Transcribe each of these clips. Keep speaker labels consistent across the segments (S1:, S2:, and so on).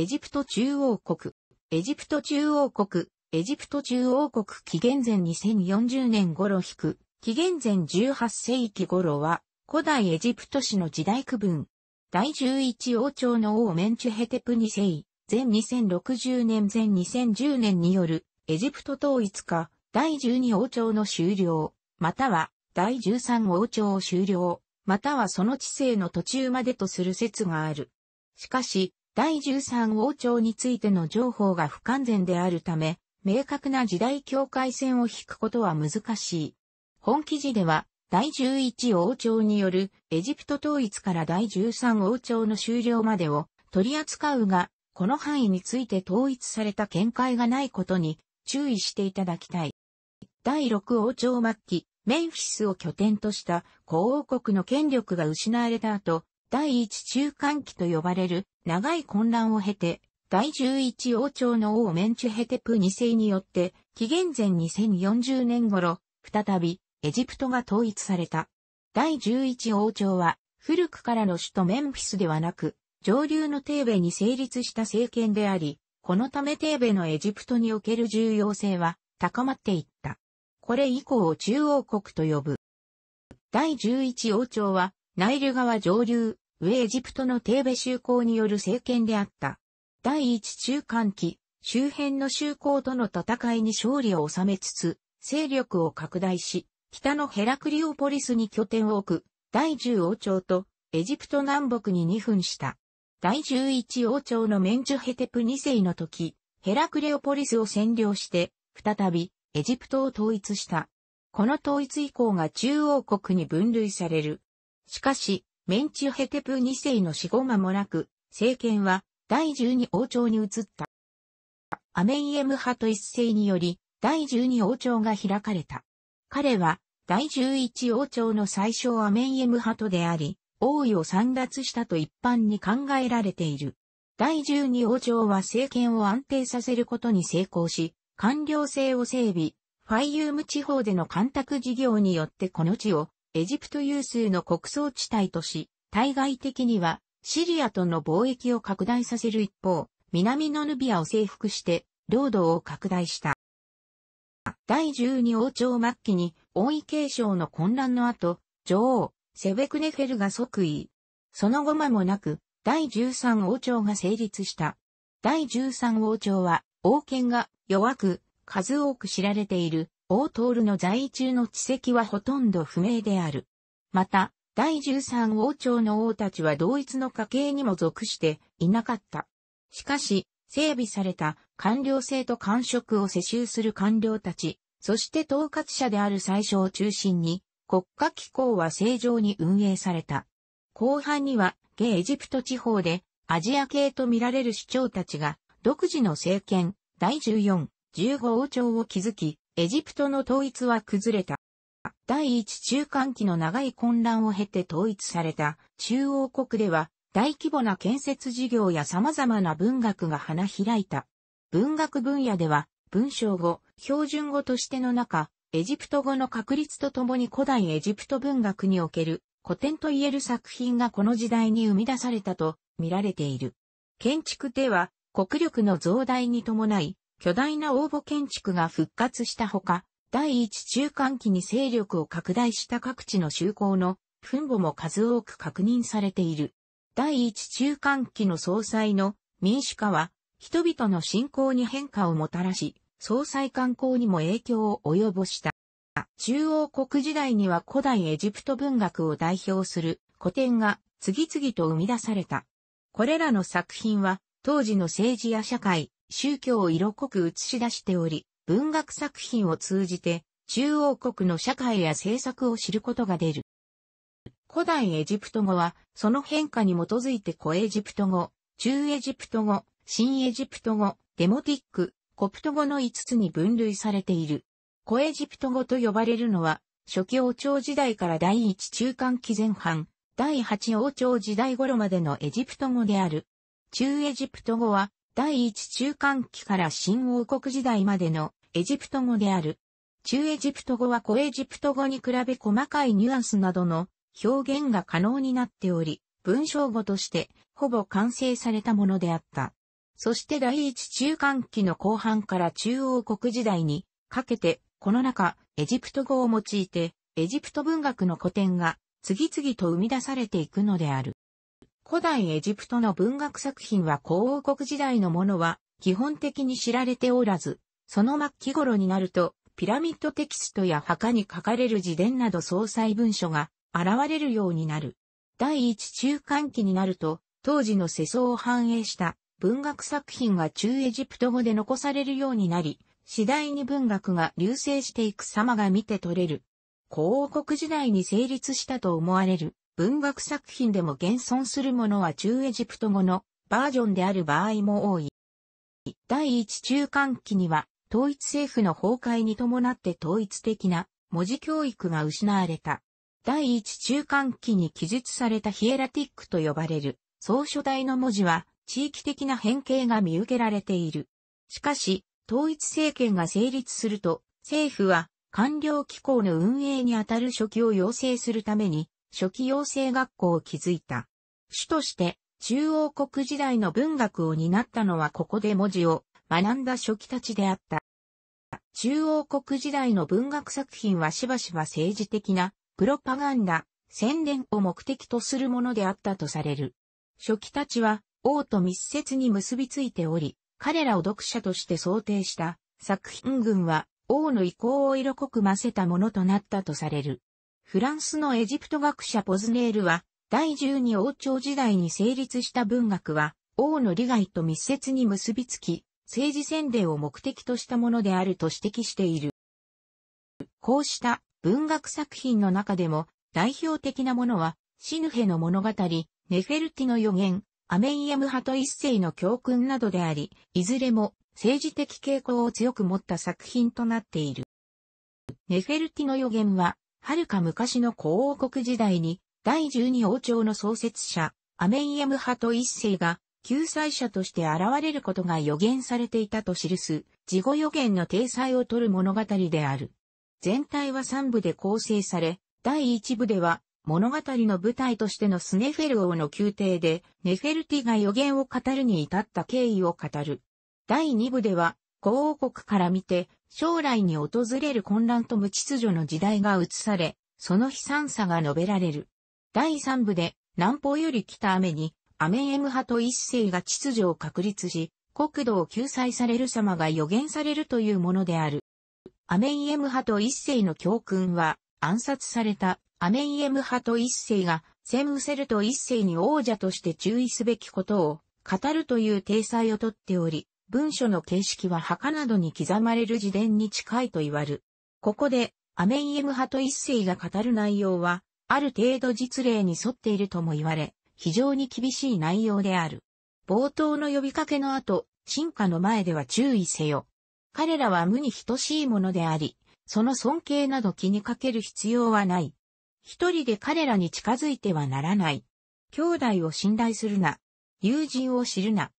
S1: エジプト中央国。エジプト中央国。エジプト中央国紀元前2040年頃引く。紀元前18世紀頃は、古代エジプト史の時代区分。第11王朝の王メンチュヘテプ2世、前2060年前2010年による、エジプト統一化、第12王朝の終了、または、第13王朝終了、またはその知性の途中までとする説がある。しかし、第13王朝についての情報が不完全であるため、明確な時代境界線を引くことは難しい。本記事では、第11王朝によるエジプト統一から第13王朝の終了までを取り扱うが、この範囲について統一された見解がないことに注意していただきたい。第6王朝末期、メンフィスを拠点とした皇王国の権力が失われた後、第一中間期と呼ばれる長い混乱を経て、第11王朝の王メンチュヘテプ2世によって、紀元前2040年頃、再びエジプトが統一された。第11王朝は、古くからの首都メンフィスではなく、上流のテーベに成立した政権であり、このためテーベのエジプトにおける重要性は高まっていった。これ以降を中央国と呼ぶ。第11王朝は、ナイル川上流、上エジプトのテーベ修行による政権であった。第一中間期、周辺の修行との戦いに勝利を収めつつ、勢力を拡大し、北のヘラクリオポリスに拠点を置く、第十王朝と、エジプト南北に2分した。第十一王朝のメンジュヘテプ2世の時、ヘラクレオポリスを占領して、再び、エジプトを統一した。この統一以降が中央国に分類される。しかし、メンチュヘテプ2世の死後間もなく、政権は第12王朝に移った。アメイエム派と一世により、第12王朝が開かれた。彼は、第11王朝の最小アメイエム派とであり、王位を散奪したと一般に考えられている。第12王朝は政権を安定させることに成功し、官僚制を整備、ファイユーム地方での干拓事業によってこの地をエジプト有数の穀倉地帯とし、対外的にはシリアとの貿易を拡大させる一方、南のヌビアを征服して領土を拡大した。第12王朝末期に王位継承の混乱の後、女王、セベクネフェルが即位。その後間もなく、第13王朝が成立した。第13王朝は、王権が弱く、数多く知られている大トールの在位中の地籍はほとんど不明である。また、第13王朝の王たちは同一の家系にも属していなかった。しかし、整備された官僚制と官職を世襲する官僚たち、そして統括者である最初を中心に、国家機構は正常に運営された。後半には、ゲエジプト地方で、アジア系と見られる市長たちが、独自の政権、第14、15王朝を築き、エジプトの統一は崩れた。第一中間期の長い混乱を経て統一された中央国では大規模な建設事業や様々な文学が花開いた。文学分野では文章語、標準語としての中、エジプト語の確立とともに古代エジプト文学における古典といえる作品がこの時代に生み出されたと見られている。建築では国力の増大に伴い巨大な応募建築が復活したほか、第一中間期に勢力を拡大した各地の就航の墳墓も数多く確認されている。第一中間期の総裁の民主化は、人々の信仰に変化をもたらし、総裁観光にも影響を及ぼした。中央国時代には古代エジプト文学を代表する古典が次々と生み出された。これらの作品は当時の政治や社会、宗教を色濃く映し出しており、文学作品を通じて、中央国の社会や政策を知ることが出る。古代エジプト語は、その変化に基づいて古エジプト語、中エジプト語、新エジプト語、デモティック、コプト語の5つに分類されている。古エジプト語と呼ばれるのは、初期王朝時代から第一中間期前半、第八王朝時代頃までのエジプト語である。中エジプト語は、第一中間期から新王国時代までのエジプト語である。中エジプト語は古エジプト語に比べ細かいニュアンスなどの表現が可能になっており、文章語としてほぼ完成されたものであった。そして第一中間期の後半から中王国時代にかけて、この中、エジプト語を用いて、エジプト文学の古典が次々と生み出されていくのである。古代エジプトの文学作品は古王国時代のものは基本的に知られておらず、その末期頃になると、ピラミッドテキストや墓に書かれる自伝など総裁文書が現れるようになる。第一中間期になると、当時の世相を反映した文学作品が中エジプト語で残されるようになり、次第に文学が流星していく様が見て取れる。古王国時代に成立したと思われる文学作品でも現存するものは中エジプト語のバージョンである場合も多い。第一中間期には統一政府の崩壊に伴って統一的な文字教育が失われた。第一中間期に記述されたヒエラティックと呼ばれる総書体の文字は地域的な変形が見受けられている。しかし、統一政権が成立すると、政府は官僚機構の運営にあたる書記を要請するために、初期養成学校を築いた。主として中央国時代の文学を担ったのはここで文字を学んだ初期たちであった。中央国時代の文学作品はしばしば政治的なプロパガンダ、宣伝を目的とするものであったとされる。初期たちは王と密接に結びついており、彼らを読者として想定した作品群は王の意向を色濃く混ぜたものとなったとされる。フランスのエジプト学者ポズネールは、第十二王朝時代に成立した文学は、王の利害と密接に結びつき、政治宣伝を目的としたものであると指摘している。こうした文学作品の中でも代表的なものは、シヌヘの物語、ネフェルティの予言、アメイエム派と一世の教訓などであり、いずれも政治的傾向を強く持った作品となっている。ネフェルティの予言は、遥か昔の古王国時代に、第十二王朝の創設者、アメイエム派と一世が、救済者として現れることが予言されていたと記す、事後予言の体裁を取る物語である。全体は三部で構成され、第一部では、物語の舞台としてのスネフェル王の宮廷で、ネフェルティが予言を語るに至った経緯を語る。第二部では、公王国から見て、将来に訪れる混乱と無秩序の時代が映され、その悲惨さが述べられる。第三部で、南方より北た雨に、アメンエム派と一世が秩序を確立し、国土を救済される様が予言されるというものである。アメンエム派と一世の教訓は、暗殺されたアメンエム派と一世が、セムセルと一世に王者として注意すべきことを語るという体裁をとっており、文書の形式は墓などに刻まれる自伝に近いと言わる。ここで、アメイエム派と一世が語る内容は、ある程度実例に沿っているとも言われ、非常に厳しい内容である。冒頭の呼びかけの後、進化の前では注意せよ。彼らは無に等しいものであり、その尊敬など気にかける必要はない。一人で彼らに近づいてはならない。兄弟を信頼するな。友人を知るな。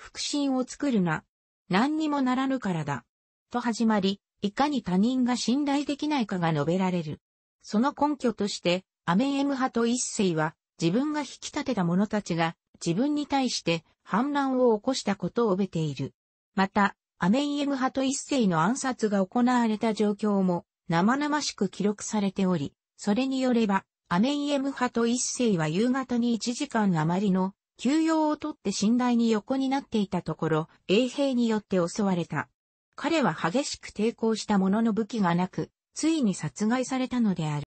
S1: 腹心を作るな。何にもならぬからだ。と始まり、いかに他人が信頼できないかが述べられる。その根拠として、アメンエム派と一世は、自分が引き立てた者たちが、自分に対して反乱を起こしたことを述べている。また、アメンエム派と一世の暗殺が行われた状況も、生々しく記録されており、それによれば、アメンエム派と一世は夕方に1時間余りの休養をとって寝台に横になっていたところ、衛兵によって襲われた。彼は激しく抵抗したものの武器がなく、ついに殺害されたのである。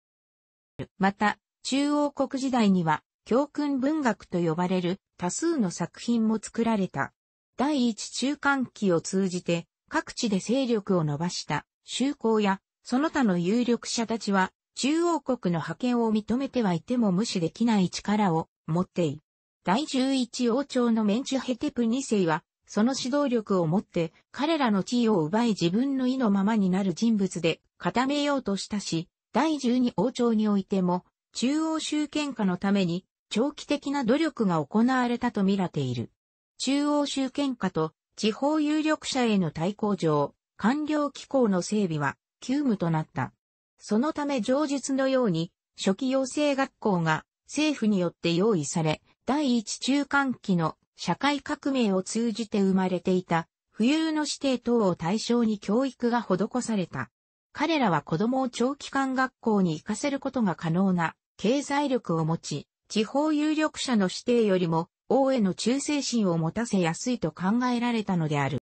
S1: また、中央国時代には、教訓文学と呼ばれる多数の作品も作られた。第一中間期を通じて、各地で勢力を伸ばした、修行や、その他の有力者たちは、中央国の覇権を認めてはいても無視できない力を持っている。第11王朝のメンチュヘテプ2世は、その指導力をもって、彼らの地位を奪い自分の意のままになる人物で固めようとしたし、第12王朝においても、中央集権化のために、長期的な努力が行われたと見られている。中央集権化と地方有力者への対抗上、官僚機構の整備は急務となった。そのため上述のように、初期養成学校が政府によって用意され、第一中間期の社会革命を通じて生まれていた、富裕の指定等を対象に教育が施された。彼らは子供を長期間学校に行かせることが可能な経済力を持ち、地方有力者の指定よりも王への忠誠心を持たせやすいと考えられたのである。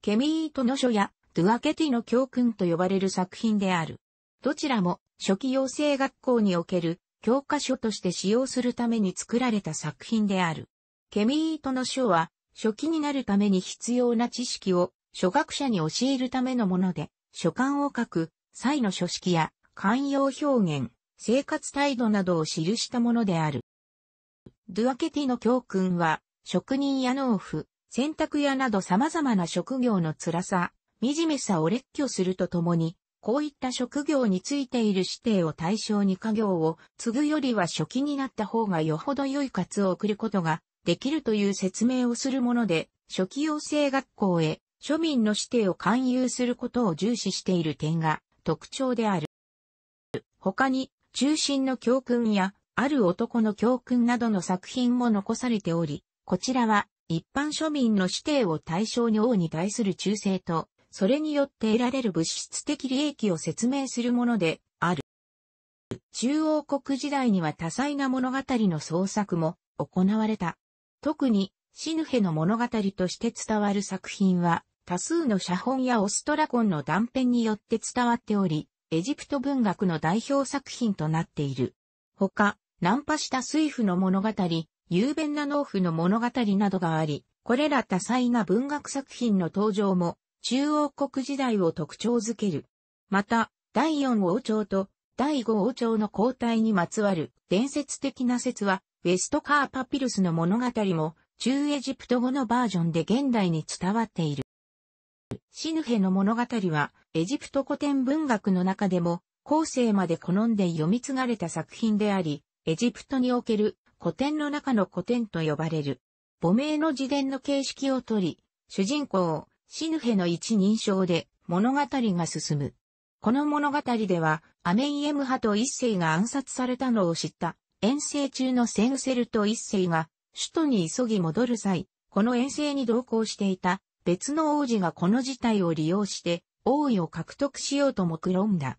S1: ケミートの書やドゥアケティの教訓と呼ばれる作品である。どちらも初期養成学校における教科書として使用するために作られた作品である。ケミートの書は、初期になるために必要な知識を初学者に教えるためのもので、書簡を書く際の書式や慣用表現、生活態度などを記したものである。ドゥアケティの教訓は、職人や農夫、洗濯屋など様々な職業の辛さ、惨めさを列挙するとともに、こういった職業についている指定を対象に家業を継ぐよりは初期になった方がよほど良い活を送ることができるという説明をするもので、初期養成学校へ庶民の指定を勧誘することを重視している点が特徴である。他に、中心の教訓や、ある男の教訓などの作品も残されており、こちらは一般庶民の指定を対象に王に対する忠誠とそれによって得られる物質的利益を説明するものである。中央国時代には多彩な物語の創作も行われた。特に、シヌヘの物語として伝わる作品は、多数の写本やオストラコンの断片によって伝わっており、エジプト文学の代表作品となっている。他、ナンパした水夫の物語、雄弁な農夫の物語などがあり、これら多彩な文学作品の登場も中央国時代を特徴づける。また、第四王朝と第五王朝の交代にまつわる伝説的な説は、ウェストカーパピルスの物語も、中エジプト語のバージョンで現代に伝わっている。シヌヘの物語は、エジプト古典文学の中でも、後世まで好んで読み継がれた作品であり、エジプトにおける古典の中の古典と呼ばれる。母名の自伝の形式をとり、主人公、シヌヘの一人称で物語が進む。この物語では、アメイエム派と一世が暗殺されたのを知った遠征中のセウセルと一世が首都に急ぎ戻る際、この遠征に同行していた別の王子がこの事態を利用して王位を獲得しようと目論んだ。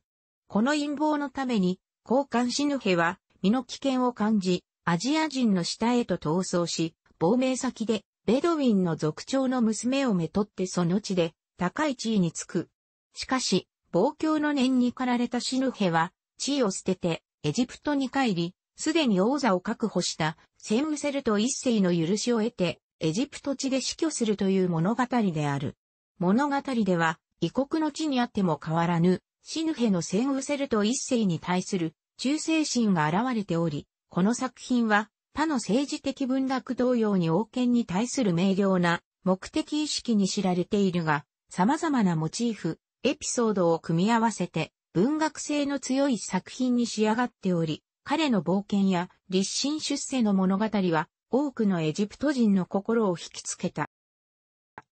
S1: この陰謀のために、交換シヌヘは身の危険を感じ、アジア人の下へと逃走し、亡命先でベドウィンの族長の娘をめとってその地で高い地位につく。しかし、暴教の念に駆られたシヌヘは、地位を捨てて、エジプトに帰り、すでに王座を確保したセムセルト一世の許しを得て、エジプト地で死去するという物語である。物語では、異国の地にあっても変わらぬ、シヌヘのセンウセルト一世に対する忠誠心が現れており、この作品は他の政治的文学同様に王権に対する明瞭な目的意識に知られているが、様々なモチーフ、エピソードを組み合わせて文学性の強い作品に仕上がっており、彼の冒険や立身出世の物語は多くのエジプト人の心を引きつけた。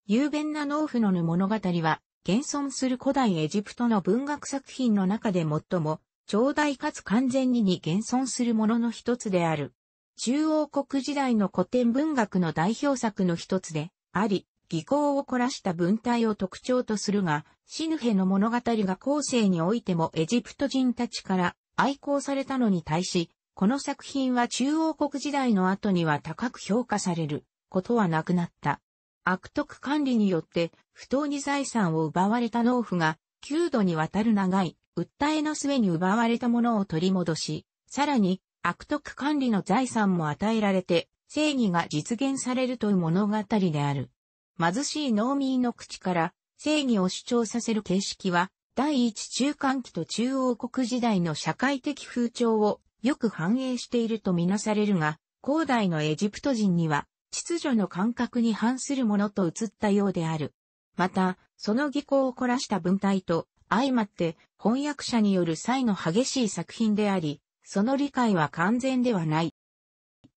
S1: 雄弁な農夫のぬ物語は、現存する古代エジプトの文学作品の中で最も、長大かつ完全にに現存するものの一つである。中央国時代の古典文学の代表作の一つで、あり、技巧を凝らした文体を特徴とするが、シヌヘの物語が後世においてもエジプト人たちから愛好されたのに対し、この作品は中央国時代の後には高く評価されることはなくなった。悪徳管理によって不当に財産を奪われた農夫が、9度にわたる長い訴えの末に奪われたものを取り戻し、さらに悪徳管理の財産も与えられて、正義が実現されるという物語である。貧しい農民の口から正義を主張させる形式は、第一中間期と中央国時代の社会的風潮をよく反映しているとみなされるが、後代のエジプト人には秩序の感覚に反するものと映ったようである。また、その技巧を凝らした文体と相まって翻訳者による際の激しい作品であり、その理解は完全ではない。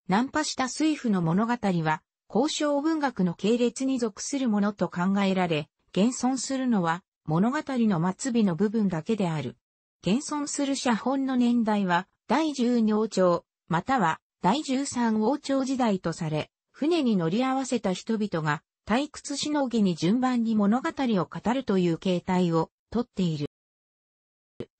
S1: ナンパした水夫の物語は、交渉文学の系列に属するものと考えられ、現存するのは物語の末尾の部分だけである。現存する写本の年代は、第十二王朝、または第十三王朝時代とされ、船に乗り合わせた人々が退屈しのぎに順番に物語を語るという形態をとっている。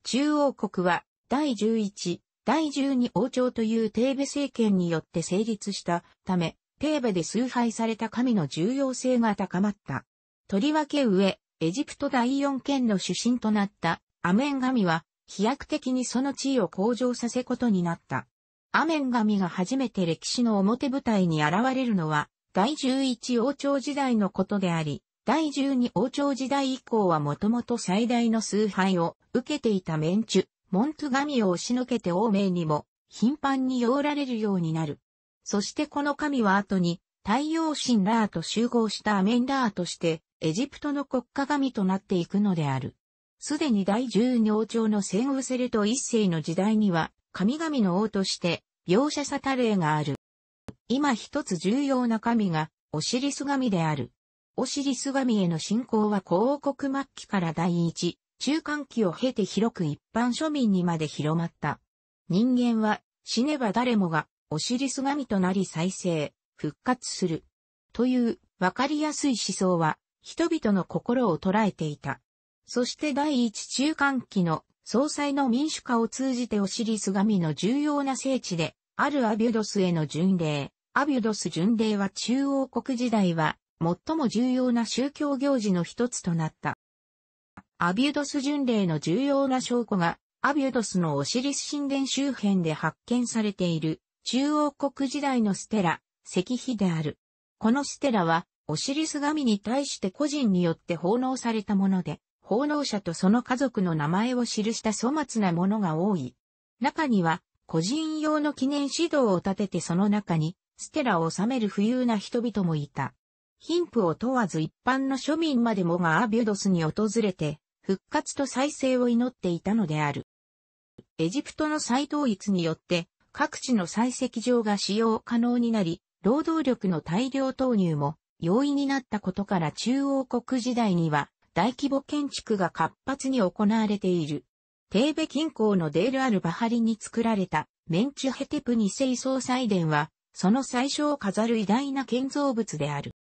S1: 中央国は第十一、第十二王朝というテーベ政権によって成立したため、テーベで崇拝された神の重要性が高まった。とりわけ上、エジプト第四県の主神となったアメン神は、飛躍的にその地位を向上させことになった。アメン神が初めて歴史の表舞台に現れるのは、第十一王朝時代のことであり、第十二王朝時代以降はもともと最大の崇拝を受けていたメンチュ、モントガミを押しのけて王米にも頻繁に寄られるようになる。そしてこの神は後に太陽神ラーと集合したアメンラーとしてエジプトの国家神となっていくのである。すでに第十二王朝のセンウセルと一世の時代には神々の王として描写さた例がある。今一つ重要な神がオシリス神である。オシリス神への信仰は広告末期から第一、中間期を経て広く一般庶民にまで広まった。人間は死ねば誰もがオシリス神となり再生、復活する。というわかりやすい思想は人々の心を捉えていた。そして第一中間期の総裁の民主化を通じてオシリス神の重要な聖地で、あるアビュドスへの巡礼、アビュドス巡礼は中央国時代は最も重要な宗教行事の一つとなった。アビュドス巡礼の重要な証拠が、アビュドスのオシリス神殿周辺で発見されている、中央国時代のステラ、石碑である。このステラは、オシリス神に対して個人によって奉納されたもので、奉納者とその家族の名前を記した粗末なものが多い。中には、個人用の記念指導を立ててその中に、ステラを収める富裕な人々もいた。貧富を問わず一般の庶民までもがアビュドスに訪れて、復活と再生を祈っていたのである。エジプトの再統一によって、各地の採石場が使用可能になり、労働力の大量投入も容易になったことから中央国時代には大規模建築が活発に行われている。テーベ近郊のデールアルバハリに作られたメンチュヘテプ二世総祭殿は、その最初を飾る偉大な建造物である。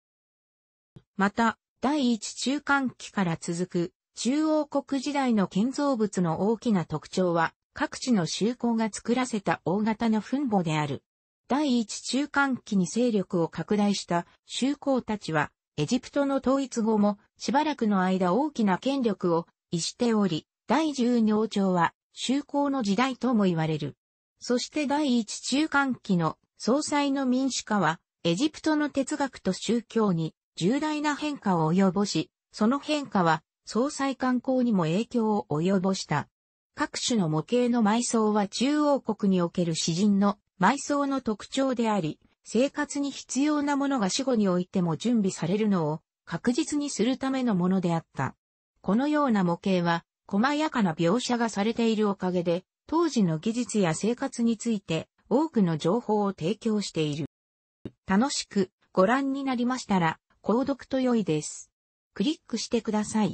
S1: また、第一中間期から続く中央国時代の建造物の大きな特徴は、各地の修行が作らせた大型の墳墓である。第一中間期に勢力を拡大した修行たちは、エジプトの統一後もしばらくの間大きな権力を維しており、第十王朝は修行の時代とも言われる。そして第一中間期の総裁の民主化は、エジプトの哲学と宗教に重大な変化を及ぼし、その変化は総裁観光にも影響を及ぼした。各種の模型の埋葬は中央国における詩人の埋葬の特徴であり、生活に必要なものが死後においても準備されるのを確実にするためのものであった。このような模型は、細やかな描写がされているおかげで、当時の技術や生活について多くの情報を提供している。楽しくご覧になりましたら、購読と良いです。クリックしてください。